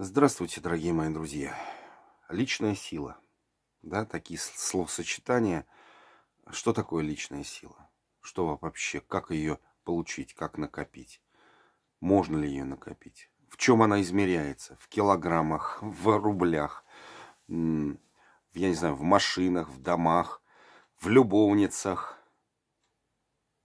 Здравствуйте, дорогие мои друзья. Личная сила. Да, такие словосочетания. Что такое личная сила? Что вообще? Как ее получить? Как накопить? Можно ли ее накопить? В чем она измеряется? В килограммах, в рублях, я не знаю, в машинах, в домах, в любовницах,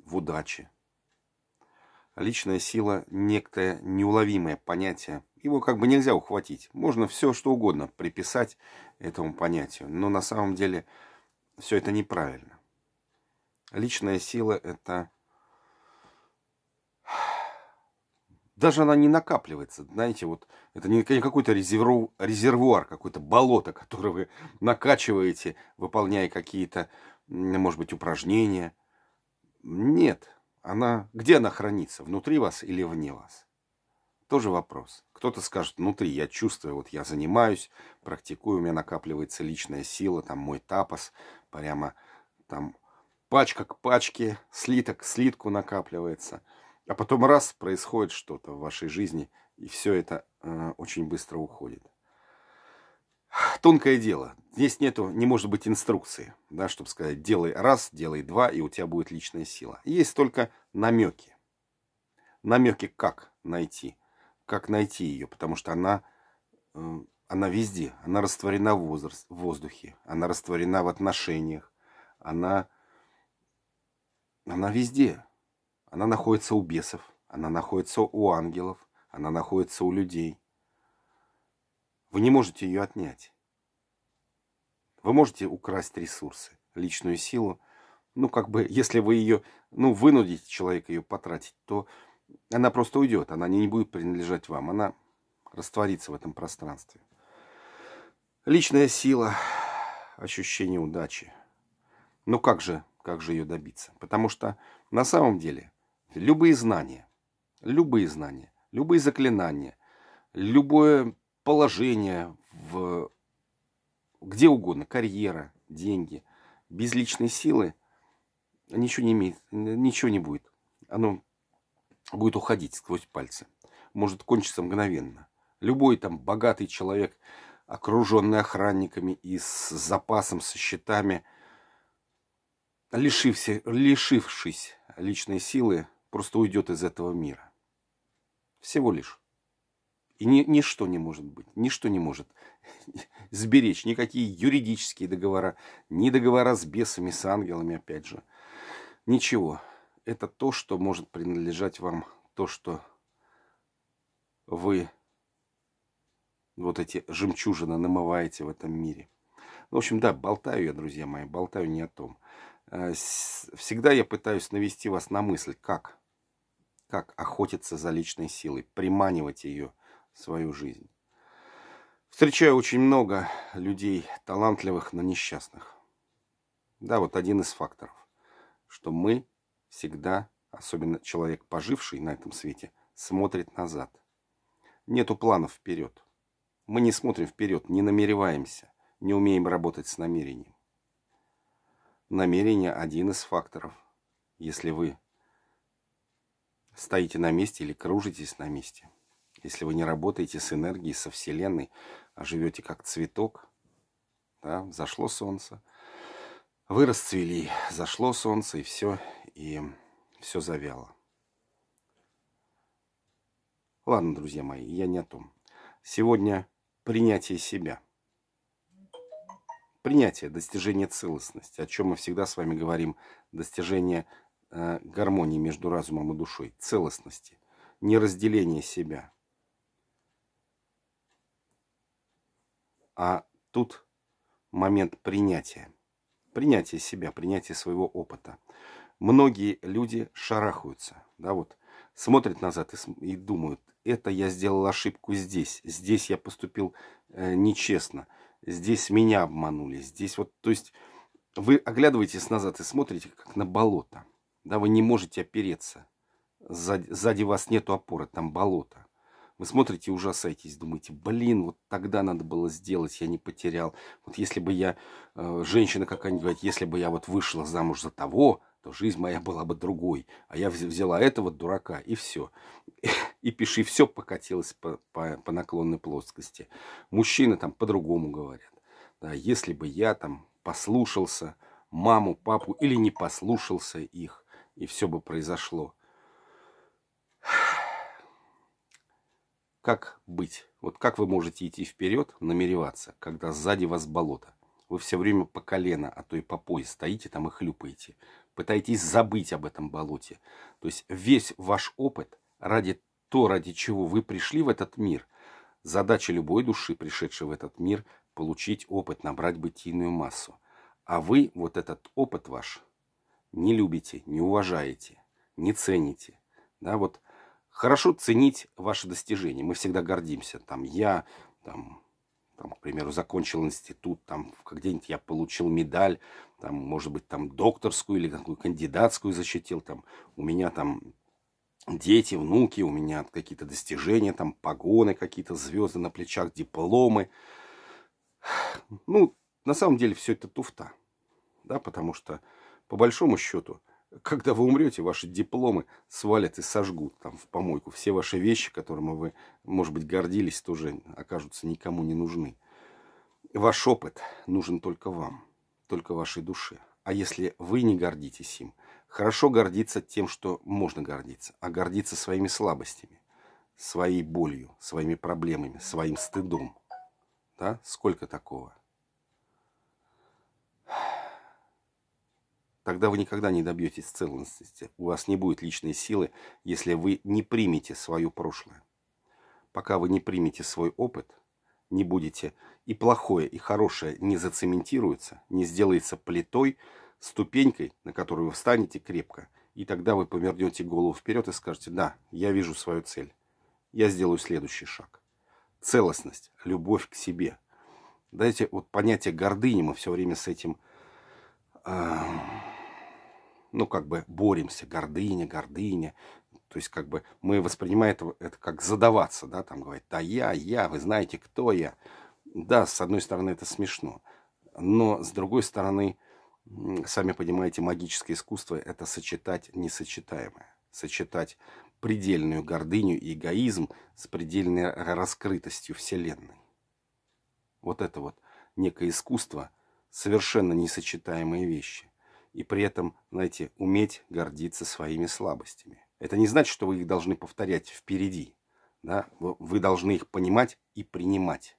в удаче – Личная сила – некое неуловимое понятие. Его как бы нельзя ухватить. Можно все, что угодно приписать этому понятию. Но на самом деле все это неправильно. Личная сила – это... Даже она не накапливается, знаете, вот это не какой-то резерву, резервуар, какое-то болото, которое вы накачиваете, выполняя какие-то, может быть, упражнения. Нет, она, где она хранится, внутри вас или вне вас? Тоже вопрос. Кто-то скажет, внутри я чувствую, вот я занимаюсь, практикую, у меня накапливается личная сила, там мой тапос, прямо там пачка к пачке, слиток к слитку накапливается. А потом раз, происходит что-то в вашей жизни, и все это э, очень быстро уходит тонкое дело. Здесь нету, не может быть инструкции, да, чтобы сказать, делай раз, делай два, и у тебя будет личная сила. Есть только намеки. Намеки как найти, как найти ее, потому что она, эм, она везде, она растворена в, возраст, в воздухе, она растворена в отношениях, она, она везде. Она находится у бесов, она находится у ангелов, она находится у людей – вы не можете ее отнять. Вы можете украсть ресурсы, личную силу. Ну, как бы, если вы ее, ну, вынудите человека ее потратить, то она просто уйдет, она не будет принадлежать вам, она растворится в этом пространстве. Личная сила, ощущение удачи. Но ну, как же, как же ее добиться? Потому что на самом деле любые знания, любые знания, любые заклинания, любое положение, в, где угодно, карьера, деньги, без личной силы ничего не имеет, ничего не будет. Оно будет уходить сквозь пальцы. Может кончиться мгновенно. Любой там богатый человек, окруженный охранниками и с запасом, со счетами, лишився, лишившись личной силы, просто уйдет из этого мира. Всего лишь. И ни, ничто не может быть, ничто не может сберечь, никакие юридические договора, ни договора с бесами, с ангелами, опять же. Ничего. Это то, что может принадлежать вам, то, что вы вот эти жемчужины намываете в этом мире. В общем, да, болтаю я, друзья мои, болтаю не о том. Э, всегда я пытаюсь навести вас на мысль, как, как охотиться за личной силой, приманивать ее – свою жизнь. Встречаю очень много людей талантливых, но несчастных. Да, вот один из факторов, что мы всегда, особенно человек, поживший на этом свете, смотрит назад. Нету планов вперед. Мы не смотрим вперед, не намереваемся, не умеем работать с намерением. Намерение – один из факторов. Если вы стоите на месте или кружитесь на месте – если вы не работаете с энергией, со Вселенной, а живете как цветок, да, зашло солнце, вы расцвели, зашло солнце, и все, и все завяло. Ладно, друзья мои, я не о том. Сегодня принятие себя. Принятие, достижение целостности, о чем мы всегда с вами говорим, достижение э, гармонии между разумом и душой, целостности, не разделение себя – а тут момент принятия. Принятие себя, принятие своего опыта. Многие люди шарахаются, да, вот, смотрят назад и, и думают, это я сделал ошибку здесь, здесь я поступил э, нечестно, здесь меня обманули, здесь вот, то есть вы оглядываетесь назад и смотрите, как на болото, да, вы не можете опереться, сзади, сзади вас нету опоры, там болото. Вы смотрите и ужасаетесь, думаете, блин, вот тогда надо было сделать, я не потерял. Вот если бы я, э, женщина какая-нибудь говорит, если бы я вот вышла замуж за того, то жизнь моя была бы другой. А я взяла этого дурака, и все. И пиши, все покатилось по, по, по наклонной плоскости. Мужчины там по-другому говорят. Да, если бы я там послушался маму, папу или не послушался их, и все бы произошло. Как быть? Вот как вы можете идти вперед, намереваться, когда сзади вас болото? Вы все время по колено, а то и по пояс стоите там и хлюпаете. Пытаетесь забыть об этом болоте. То есть весь ваш опыт ради то, ради чего вы пришли в этот мир. Задача любой души, пришедшей в этот мир, получить опыт, набрать бытийную массу. А вы вот этот опыт ваш не любите, не уважаете, не цените. Да, вот Хорошо ценить ваши достижения. Мы всегда гордимся. Там, я, там, там, к примеру, закончил институт, там где-нибудь я получил медаль, там, может быть, там докторскую или какую кандидатскую защитил, там, у меня там дети, внуки, у меня какие-то достижения, там, погоны какие-то, звезды на плечах, дипломы. Ну, на самом деле все это туфта, да, потому что по большому счету – когда вы умрете, ваши дипломы свалят и сожгут там в помойку. Все ваши вещи, которыми вы, может быть, гордились, тоже окажутся никому не нужны. Ваш опыт нужен только вам, только вашей душе. А если вы не гордитесь им, хорошо гордиться тем, что можно гордиться, а гордиться своими слабостями, своей болью, своими проблемами, своим стыдом. Да? Сколько такого? Тогда вы никогда не добьетесь целостности. У вас не будет личной силы, если вы не примете свое прошлое. Пока вы не примете свой опыт, не будете и плохое, и хорошее не зацементируется, не сделается плитой, ступенькой, на которую вы встанете крепко, и тогда вы повернете голову вперед и скажете, да, я вижу свою цель, я сделаю следующий шаг. Целостность, любовь к себе. Дайте вот понятие гордыни, мы все время с этим... Э ну, как бы боремся, гордыня, гордыня. То есть, как бы мы воспринимаем это, это как задаваться, да, там говорить, да я, я, вы знаете, кто я. Да, с одной стороны, это смешно, но с другой стороны, сами понимаете, магическое искусство – это сочетать несочетаемое, сочетать предельную гордыню и эгоизм с предельной раскрытостью Вселенной. Вот это вот некое искусство, совершенно несочетаемые вещи и при этом, знаете, уметь гордиться своими слабостями. Это не значит, что вы их должны повторять впереди. Да? Вы должны их понимать и принимать.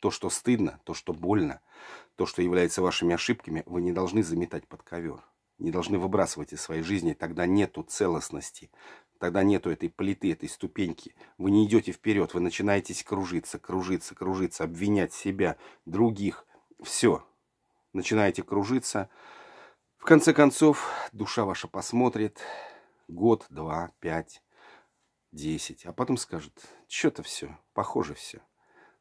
То, что стыдно, то, что больно, то, что является вашими ошибками, вы не должны заметать под ковер. Не должны выбрасывать из своей жизни. Тогда нету целостности. Тогда нету этой плиты, этой ступеньки. Вы не идете вперед, вы начинаете кружиться, кружиться, кружиться, обвинять себя, других. Все. Начинаете кружиться, в конце концов, душа ваша посмотрит год, два, пять, десять, а потом скажет, что-то все, похоже все.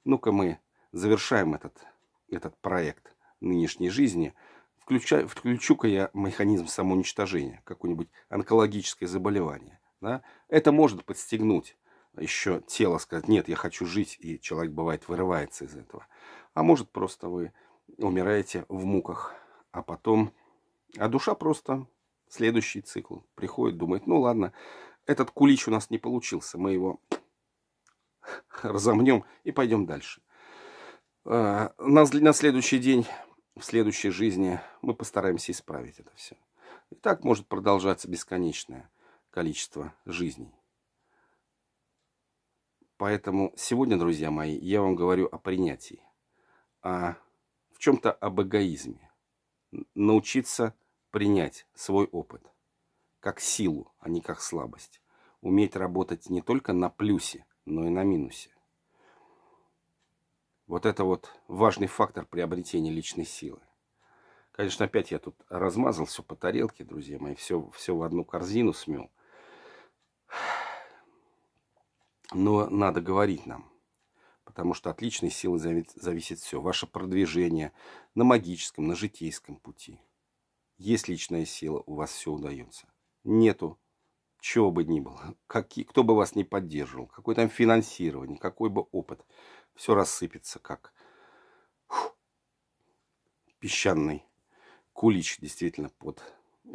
Ну-ка мы завершаем этот, этот проект нынешней жизни, включаю, включу-ка я механизм самоуничтожения, какое-нибудь онкологическое заболевание. Да? Это может подстегнуть еще тело, сказать, нет, я хочу жить, и человек, бывает, вырывается из этого. А может, просто вы умираете в муках, а потом а душа просто следующий цикл. Приходит, думает, ну ладно, этот кулич у нас не получился, мы его разомнем и пойдем дальше. А, на, на следующий день, в следующей жизни мы постараемся исправить это все. И так может продолжаться бесконечное количество жизней. Поэтому сегодня, друзья мои, я вам говорю о принятии, о, в чем-то об эгоизме научиться принять свой опыт как силу, а не как слабость. Уметь работать не только на плюсе, но и на минусе. Вот это вот важный фактор приобретения личной силы. Конечно, опять я тут размазал все по тарелке, друзья мои, все, все в одну корзину смел. Но надо говорить нам – потому что от личной силы зависит все. Ваше продвижение на магическом, на житейском пути. Есть личная сила, у вас все удается. Нету, чего бы ни было, какие, кто бы вас не поддерживал, какое там финансирование, какой бы опыт, все рассыпется как фу, песчаный кулич, действительно, под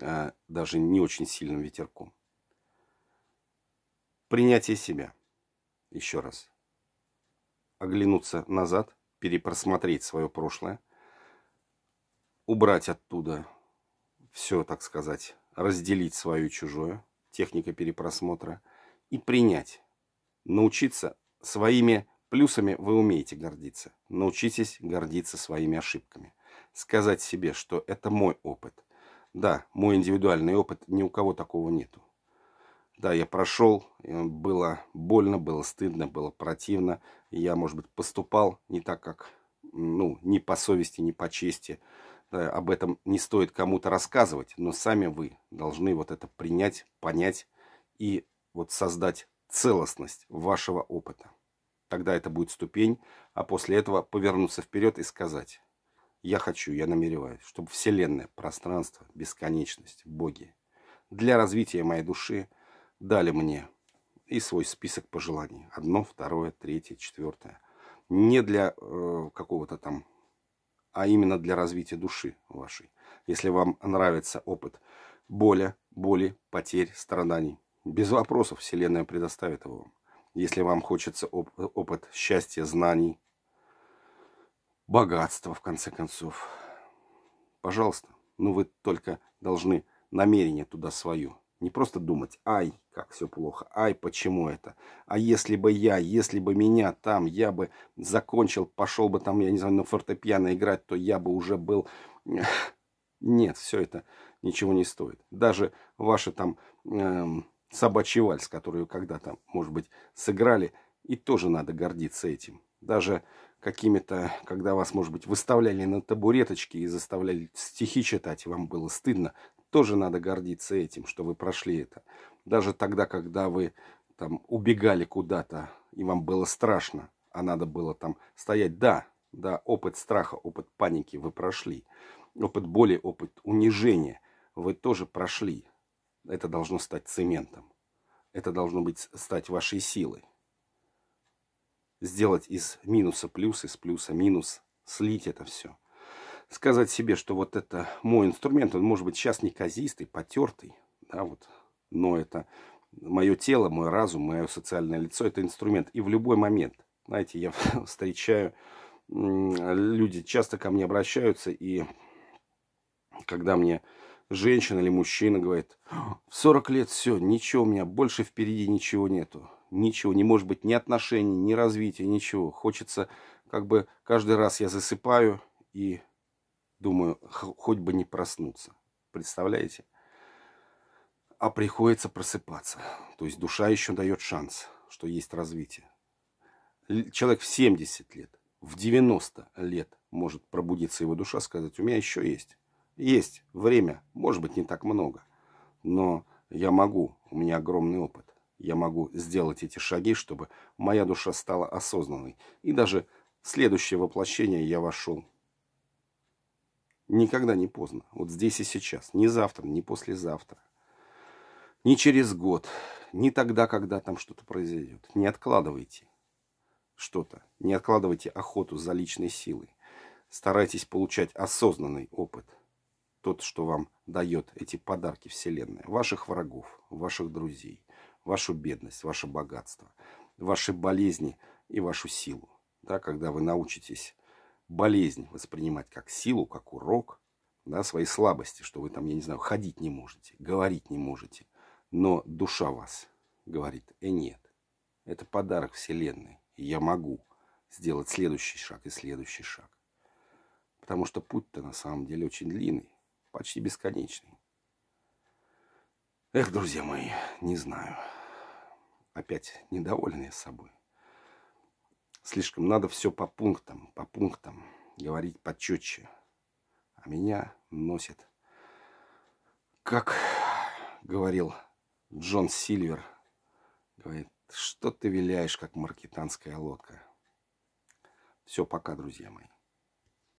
э, даже не очень сильным ветерком. Принятие себя. Еще раз оглянуться назад, перепросмотреть свое прошлое, убрать оттуда все, так сказать, разделить свое и чужое, техника перепросмотра, и принять. Научиться своими плюсами вы умеете гордиться. Научитесь гордиться своими ошибками. Сказать себе, что это мой опыт. Да, мой индивидуальный опыт, ни у кого такого нету. Да, я прошел, э, было больно, было стыдно, было противно. Я, может быть, поступал не так, как, ну, не по совести, не по чести. Да, э, об этом не стоит кому-то рассказывать, но сами вы должны вот это принять, понять и вот создать целостность вашего опыта. Тогда это будет ступень, а после этого повернуться вперед и сказать, я хочу, я намереваюсь, чтобы Вселенная, пространство, бесконечность, боги для развития моей души – дали мне и свой список пожеланий. Одно, второе, третье, четвертое. Не для э, какого-то там, а именно для развития души вашей. Если вам нравится опыт боли, боли, потерь, страданий, без вопросов Вселенная предоставит его вам. Если вам хочется оп- опыт счастья, знаний, богатства, в конце концов, пожалуйста. Но ну, вы только должны намерение туда свое не просто думать, ай, как все плохо, ай, почему это? А если бы я, если бы меня там, я бы закончил, пошел бы там, я не знаю, на фортепиано играть, то я бы уже был... Нет, все это ничего не стоит. Даже ваши там эм, собачий вальс, который когда-то, может быть, сыграли, и тоже надо гордиться этим. Даже какими-то, когда вас, может быть, выставляли на табуреточки и заставляли стихи читать, и вам было стыдно, тоже надо гордиться этим, что вы прошли это. Даже тогда, когда вы там убегали куда-то, и вам было страшно, а надо было там стоять. Да, да, опыт страха, опыт паники вы прошли. Опыт боли, опыт унижения вы тоже прошли. Это должно стать цементом. Это должно быть, стать вашей силой. Сделать из минуса плюс, из плюса минус, слить это все – сказать себе, что вот это мой инструмент, он может быть сейчас неказистый, потертый, да, вот, но это мое тело, мой разум, мое социальное лицо, это инструмент. И в любой момент, знаете, я встречаю, люди часто ко мне обращаются, и когда мне женщина или мужчина говорит, в 40 лет все, ничего у меня, больше впереди ничего нету. Ничего, не может быть ни отношений, ни развития, ничего. Хочется, как бы каждый раз я засыпаю и Думаю, хоть бы не проснуться. Представляете? А приходится просыпаться. То есть душа еще дает шанс, что есть развитие. Человек в 70 лет, в 90 лет может пробудиться его душа, сказать, у меня еще есть. Есть время, может быть, не так много. Но я могу, у меня огромный опыт. Я могу сделать эти шаги, чтобы моя душа стала осознанной. И даже в следующее воплощение я вошел Никогда не поздно. Вот здесь и сейчас. Не завтра, не послезавтра. Не через год. Не тогда, когда там что-то произойдет. Не откладывайте что-то. Не откладывайте охоту за личной силой. Старайтесь получать осознанный опыт. Тот, что вам дает эти подарки вселенной, Ваших врагов, ваших друзей, вашу бедность, ваше богатство, ваши болезни и вашу силу. Да, когда вы научитесь болезнь воспринимать как силу, как урок, да, свои слабости, что вы там, я не знаю, ходить не можете, говорить не можете. Но душа вас говорит, э нет, это подарок Вселенной, и я могу сделать следующий шаг и следующий шаг. Потому что путь-то на самом деле очень длинный, почти бесконечный. Эх, друзья мои, не знаю. Опять недовольны собой слишком надо все по пунктам, по пунктам говорить почетче. А меня носит, как говорил Джон Сильвер, говорит, что ты виляешь, как маркетанская лодка. Все, пока, друзья мои.